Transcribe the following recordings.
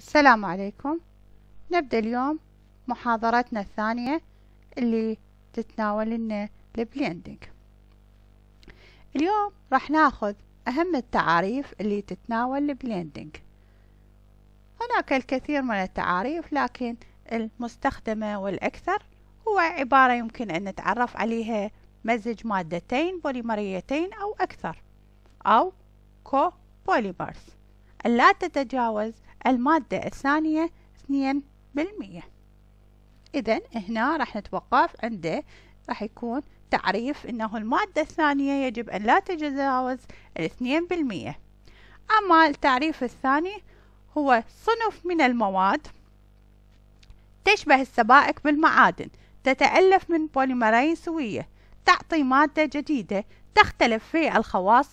السلام عليكم نبدأ اليوم محاضرتنا الثانية اللي تتناول لنا البلندنج اليوم راح ناخذ أهم التعاريف اللي تتناول البليندنج هناك الكثير من التعاريف لكن المستخدمة والأكثر هو عبارة يمكن أن نتعرف عليها مزج مادتين بوليمريتين أو أكثر أو كو بوليمرز لا تتجاوز المادة الثانية اثنين بالمية إذا هنا راح نتوقف عند راح يكون تعريف أنه المادة الثانية يجب أن لا تتجاوز الاثنين بالمية أما التعريف الثاني هو صنف من المواد تشبه السبائك بالمعادن تتألف من بوليمرين سوية تعطي مادة جديدة تختلف في الخواص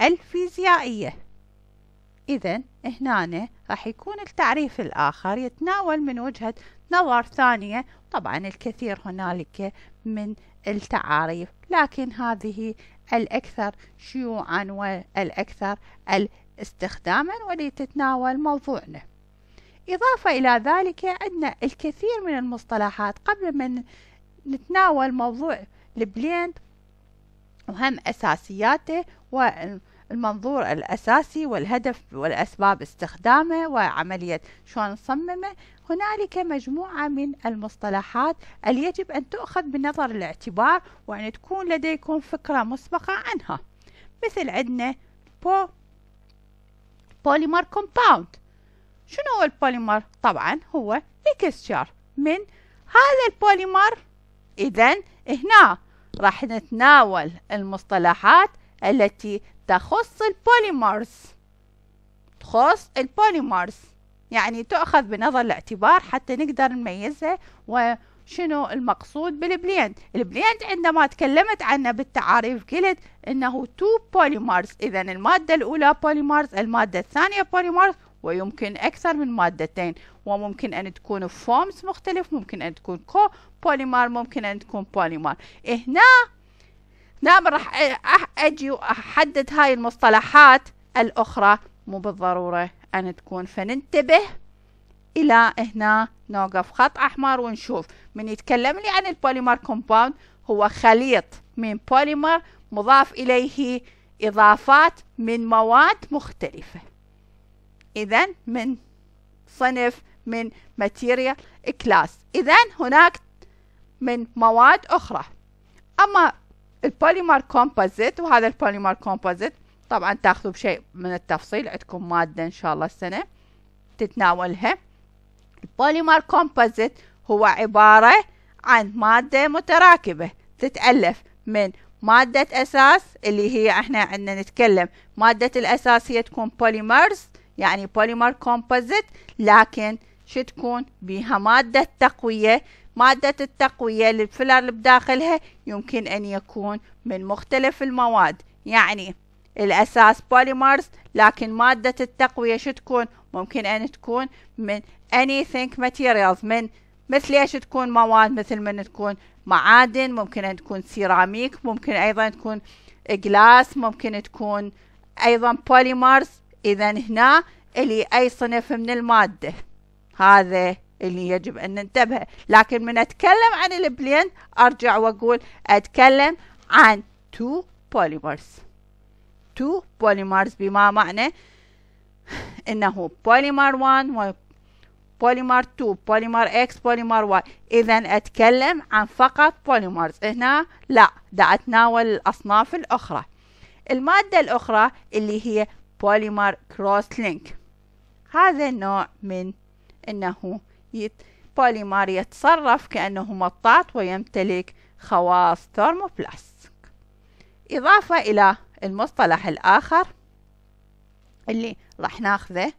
الفيزيائية إذا هنا راح يكون التعريف الآخر يتناول من وجهة نظر ثانية طبعا الكثير هنالك من التعاريف لكن هذه الأكثر شيوعا والأكثر استخداما ولتتناول موضوعنا إضافة إلى ذلك عندنا الكثير من المصطلحات قبل من نتناول موضوع البليند وهم أساسياته و المنظور الأساسي والهدف والأسباب استخدامه وعملية شلون نصممه هنالك مجموعة من المصطلحات التي يجب أن تؤخذ بنظر الاعتبار وأن تكون لديكم فكرة مسبقة عنها مثل عندنا بو بوليمر كومباوند شنو هو البوليمر؟ طبعا هو ميكستشر من هذا البوليمر إذا هنا راح نتناول المصطلحات التي تخص البوليمرز تخص البوليمرز يعني تؤخذ بنظر الاعتبار حتى نقدر نميزها وشنو المقصود بالبليند البليند عندما تكلمت عنه بالتعاريف قلت انه تو بوليمرز اذا المادة الاولى بوليمرز المادة الثانية بوليمرز ويمكن أكثر من مادتين وممكن أن تكون فورمز مختلف ممكن أن تكون كو بوليمر ممكن أن تكون بوليمر هنا نعم راح اجي واحدد هاي المصطلحات الاخرى مو بالضروره ان تكون فننتبه الى هنا نوقف خط احمر ونشوف من يتكلم لي عن البوليمر كومباوند هو خليط من بوليمر مضاف اليه اضافات من مواد مختلفه اذا من صنف من ماتيريال كلاس اذا هناك من مواد اخرى اما البوليمر كومبوزيت وهذا البوليمر كومبوزيت طبعا تاخذوا بشيء من التفصيل عندكم مادة ان شاء الله السنة تتناولها البوليمر كومبوزيت هو عبارة عن مادة متراكبة تتألف من مادة أساس اللي هي احنا عندنا نتكلم مادة الأساس هي تكون بوليمرز يعني بوليمر كومبوزيت لكن شو تكون بيها مادة تقوية مادة التقوية للفلر اللي بداخلها يمكن أن يكون من مختلف المواد يعني الأساس بوليمرز لكن مادة التقوية شو تكون ممكن أن تكون من anything materials من مثل ايش تكون مواد مثل من تكون معادن ممكن أن تكون سيراميك ممكن أيضا تكون جلاس ممكن تكون أيضا بوليمرز إذا هنا إلي أي صنف من المادة هذا اللي يجب أن ننتبه لكن من أتكلم عن البلين أرجع وأقول أتكلم عن تو بوليمرز تو بوليمرز بما معنى انه بوليمر 1 و 2 بوليمر اكس بوليمر واي اذا اتكلم عن فقط بوليمرز هنا لا دا اتناول الاصناف الاخرى المادة الاخرى اللي هي بوليمر كروس لينك هذا النوع من انه يت... بوليمر يتصرف كأنه مطاط ويمتلك خواص ثرموبلاست إضافة إلى المصطلح الآخر اللي راح ناخذه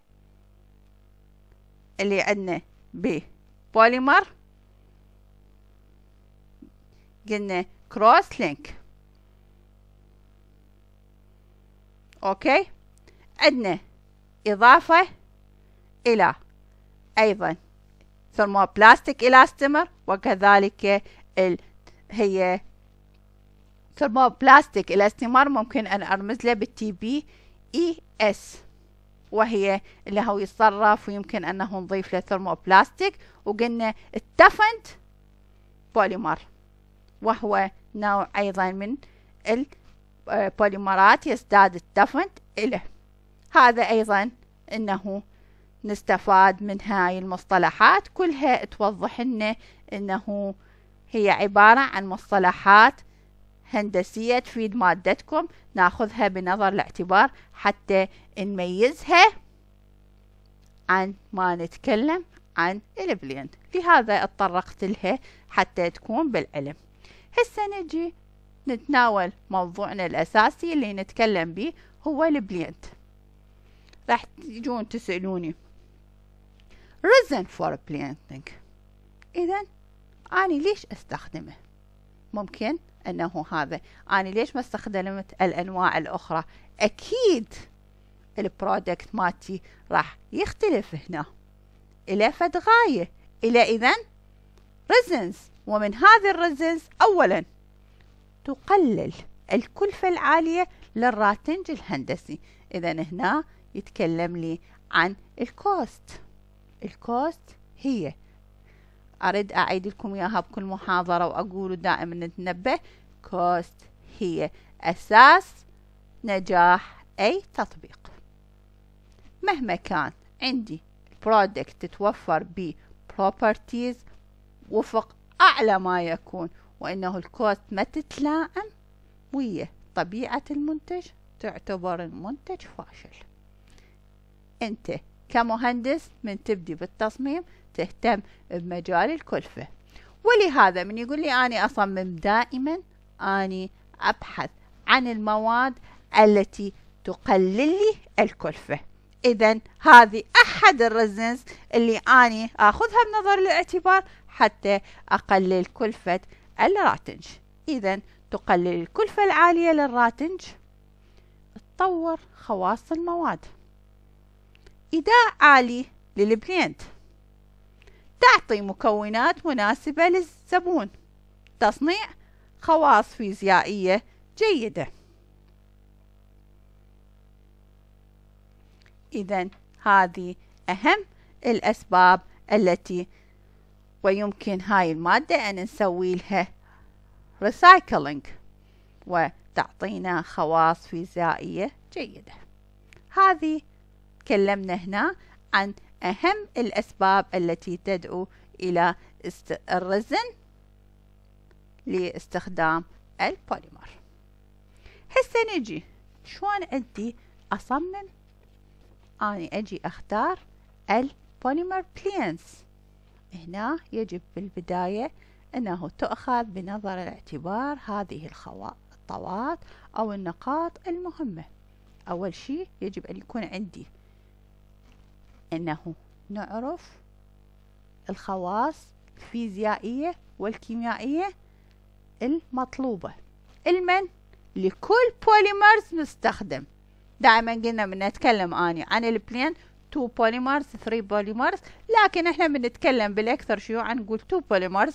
اللي عندنا ببوليمر قلنا كروس لينك اوكي عندنا اضافه الى ايضا ثرموبلاستيك إلاستمر وكذلك ال... هي ثرموبلاستيك الاستمر ممكن أن أرمز له بالتي بي إي إس e وهي اللي هو يتصرف ويمكن أنه نضيف له ثرموبلاستيك وقلنا التفنت بوليمر وهو نوع أيضا من البوليمرات آه، يزداد التفنت إله هذا أيضا أنه نستفاد من هاي المصطلحات كلها توضح لنا انه هي عبارة عن مصطلحات هندسية تفيد مادتكم ناخذها بنظر الاعتبار حتى نميزها عن ما نتكلم عن البلين لهذا اتطرقت لها حتى تكون بالعلم هسه نجي نتناول موضوعنا الأساسي اللي نتكلم به هو البلينت راح تجون تسألوني resin for planting إذا أنا ليش أستخدمه ممكن أنه هذا أنا ليش ما استخدمت الأنواع الأخرى أكيد البرودكت مالتي راح يختلف هنا إلى فد غاية إلى إذا reasons ومن هذه الريزنز أولا تقلل الكلفة العالية للراتنج الهندسي إذا هنا يتكلم لي عن الكوست الكوست هي أريد أعيد لكم إياها بكل محاضرة وأقول دائما نتنبه كوست هي أساس نجاح أي تطبيق مهما كان عندي البرودكت تتوفر ب properties وفق أعلى ما يكون وإنه الكوست ما تتلائم ويا طبيعة المنتج تعتبر المنتج فاشل أنت كمهندس من تبدي بالتصميم تهتم بمجال الكلفة ولهذا من يقول لي أنا أصمم دائما أنا أبحث عن المواد التي تقلل لي الكلفة إذا هذه أحد الرزنز اللي أنا أخذها بنظر الاعتبار حتى أقلل كلفة الراتنج إذا تقلل الكلفة العالية للراتنج تطور خواص المواد إداء عالي للبليند تعطي مكونات مناسبة للزبون تصنيع خواص فيزيائية جيدة إذا هذه أهم الأسباب التي ويمكن هاي المادة أن نسوي لها ريسايكلينج وتعطينا خواص فيزيائية جيدة هذه تكلمنا هنا عن أهم الأسباب التي تدعو إلى الرزن لاستخدام البوليمر هسه نجي شلون أدي أصمم أنا أجي أختار البوليمر بلينز هنا يجب بالبداية أنه تؤخذ بنظر الاعتبار هذه الخواطوات أو النقاط المهمة أول شيء يجب أن يكون عندي أنه نعرف الخواص الفيزيائية والكيميائية المطلوبة المن لكل بوليمرز نستخدم دائما قلنا من نتكلم اني عن البلين 2 بوليمرز 3 بوليمرز لكن احنا بنتكلم بالاكثر شيوعا نقول 2 بوليمرز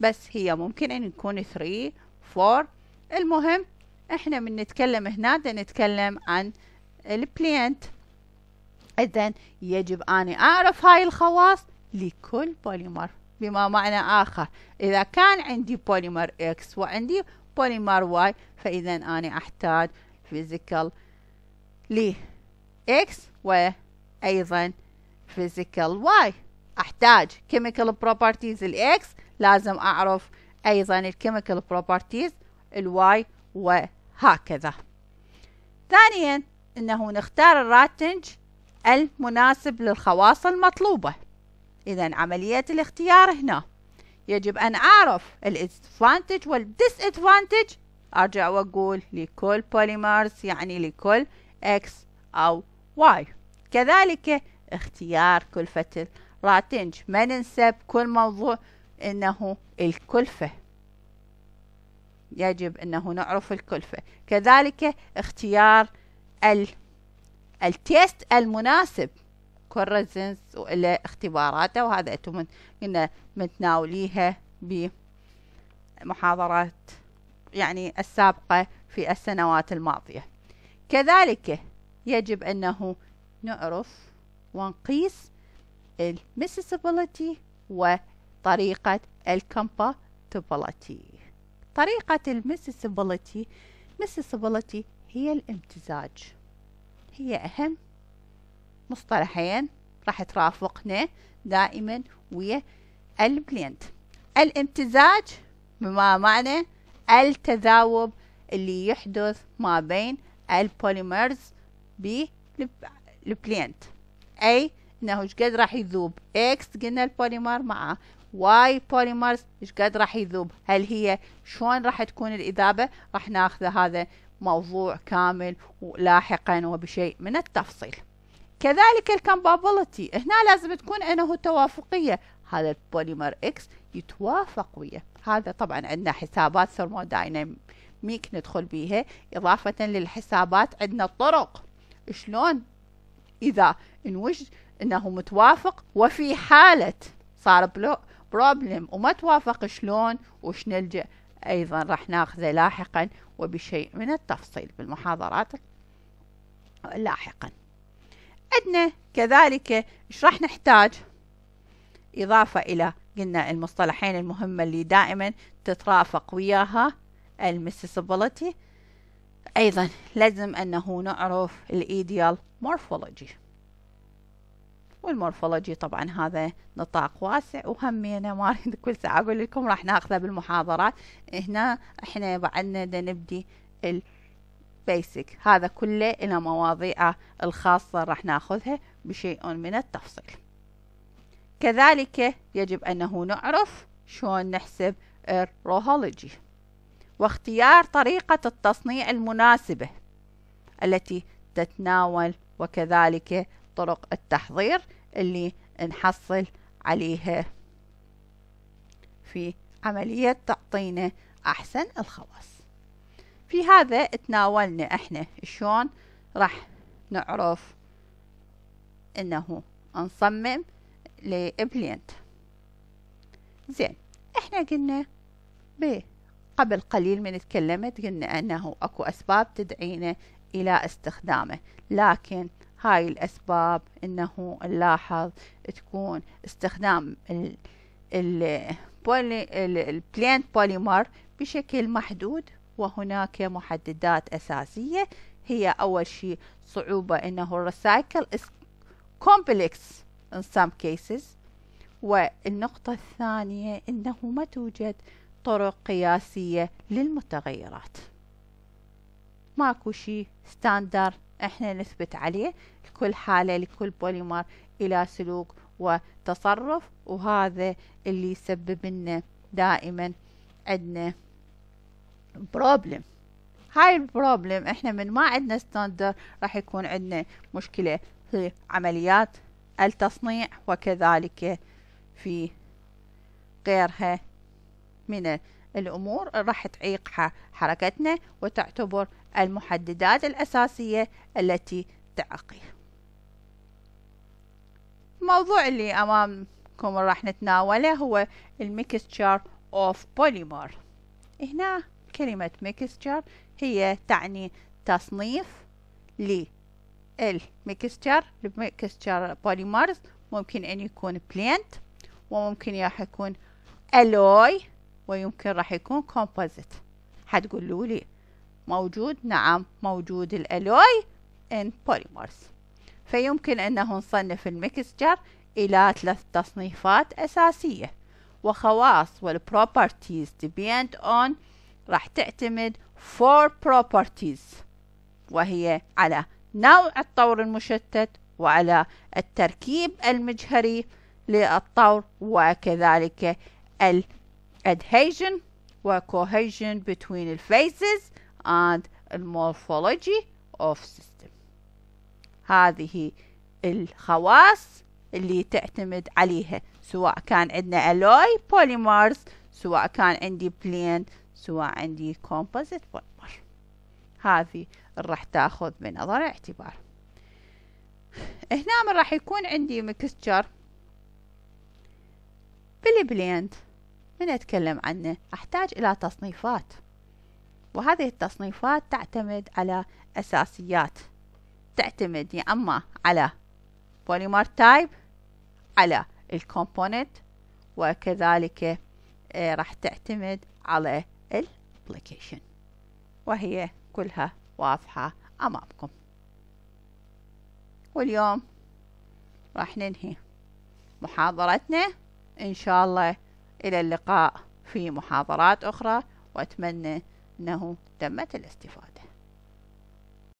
بس هي ممكن ان يكون 3 4 المهم احنا بنتكلم هنا نتكلم عن البلينت إذا يجب أني أعرف هاي الخواص لكل بوليمر بما معنى آخر إذا كان عندي بوليمر اكس وعندي بوليمر واي فإذا اني أحتاج فيزيكال ل اكس وأيضا فيزيكال واي أحتاج كيميكال بروبرتيز الإكس لازم أعرف أيضا الكيميكال بروبرتيز الواي وهكذا ثانيا أنه نختار الراتنج المناسب للخواص المطلوبة إذا عملية الاختيار هنا يجب أن أعرف الادفانتج والديسادفانتج أرجع وأقول لكل بوليمرز يعني لكل X أو Y كذلك اختيار كلفة الراتنج ما ننسى بكل موضوع إنه الكلفة يجب أنه نعرف الكلفة كذلك اختيار ال التيست المناسب كورزنس وإلى اختباراته وهذا أنتم كنا متناوليها بمحاضرات يعني السابقة في السنوات الماضية كذلك يجب أنه نعرف ونقيس الميسيسيبوليتي وطريقة الكمباتيبوليتي طريقة الميسيسيبوليتي هي الامتزاج هي أهم مصطلحين راح ترافقنا دائما ويا البلينت الامتزاج بما معنى التذاوب اللي يحدث ما بين البوليمرز بالبلينت أي انه ايش قد راح يذوب اكس قلنا البوليمر مع واي بوليمرز ايش قد راح يذوب هل هي شلون راح تكون الاذابه راح ناخذ هذا موضوع كامل لاحقا وبشيء من التفصيل كذلك الكمبابلتي هنا لازم تكون انه توافقية هذا البوليمر اكس يتوافق وياه هذا طبعا عندنا حسابات ثرمودايناميك ندخل بيها اضافة للحسابات عندنا الطرق شلون اذا انوجد انه متوافق وفي حالة صار بلو بروبلم وما توافق شلون وش نلجأ أيضا راح ناخذه لاحقا وبشيء من التفصيل بالمحاضرات لاحقا عندنا كذلك ايش راح نحتاج إضافة إلى قلنا المصطلحين المهمة اللي دائما تترافق وياها المسيسابيلتي أيضا لازم أنه نعرف الإيديال مورفولوجي والمورفولوجي طبعا هذا نطاق واسع وهمينا ما اريد كل ساعه اقول لكم راح ناخذه بالمحاضرات هنا احنا بعدنا نبدي البيسك هذا كله إلى مواضيعه الخاصة راح ناخذها بشيء من التفصيل كذلك يجب أنه نعرف شلون نحسب الروهولوجي واختيار طريقة التصنيع المناسبة التي تتناول وكذلك طرق التحضير اللي نحصل عليها في عملية تعطينا أحسن الخواص في هذا تناولنا احنا شلون راح نعرف انه نصمم لبلينت زين احنا قلنا ب قبل قليل من تكلمت قلنا انه اكو اسباب تدعينا الى استخدامه لكن هاي الأسباب إنه نلاحظ تكون استخدام البلين بوليمر بشكل محدود وهناك محددات أساسية هي أول شيء صعوبة إنه الريسايكل is complex in some cases والنقطة الثانية إنه ما توجد طرق قياسية للمتغيرات ماكو شيء ستاندر احنا نثبت عليه لكل حالة لكل بوليمر الى سلوك وتصرف وهذا اللي يسبب لنا دائما عندنا بروبلم هاي البروبلم احنا من ما عندنا ستاندر راح يكون عندنا مشكلة في عمليات التصنيع وكذلك في غيرها من الأمور راح تعيق حركتنا وتعتبر المحددات الأساسية التي تعقي الموضوع اللي أمامكم راح نتناوله هو الميكستشر اوف بوليمر هنا كلمة ميكستشر هي تعني تصنيف للميكستشر الميكستشار بوليمرز ممكن أن يكون بلينت وممكن راح يكون ألوي ويمكن راح يكون كومبوزيت حتقولوا لي موجود نعم موجود الألوي in polymers فيمكن أنه نصنف المكسجر إلى ثلاث تصنيفات أساسية وخواص والبروبرتيز depend on راح تعتمد four properties وهي على نوع الطور المشتت وعلى التركيب المجهري للطور وكذلك الادهيجن وكوهيجن between الفيزز and morphology of system هذه الخواص اللي تعتمد عليها سواء كان عندنا alloy polymers سواء كان عندي plain سواء عندي composite polymer هذه راح تاخذ بنظر الاعتبار هنا من راح يكون عندي مكسجر بالبليند من اتكلم عنه احتاج الى تصنيفات وهذه التصنيفات تعتمد على أساسيات تعتمد يا أما على بوليمر تايب على الكومبوننت وكذلك آه، راح تعتمد على الابليكيشن وهي كلها واضحة أمامكم واليوم راح ننهي محاضرتنا إن شاء الله إلى اللقاء في محاضرات أخرى وأتمنى أنه تمت الاستفادة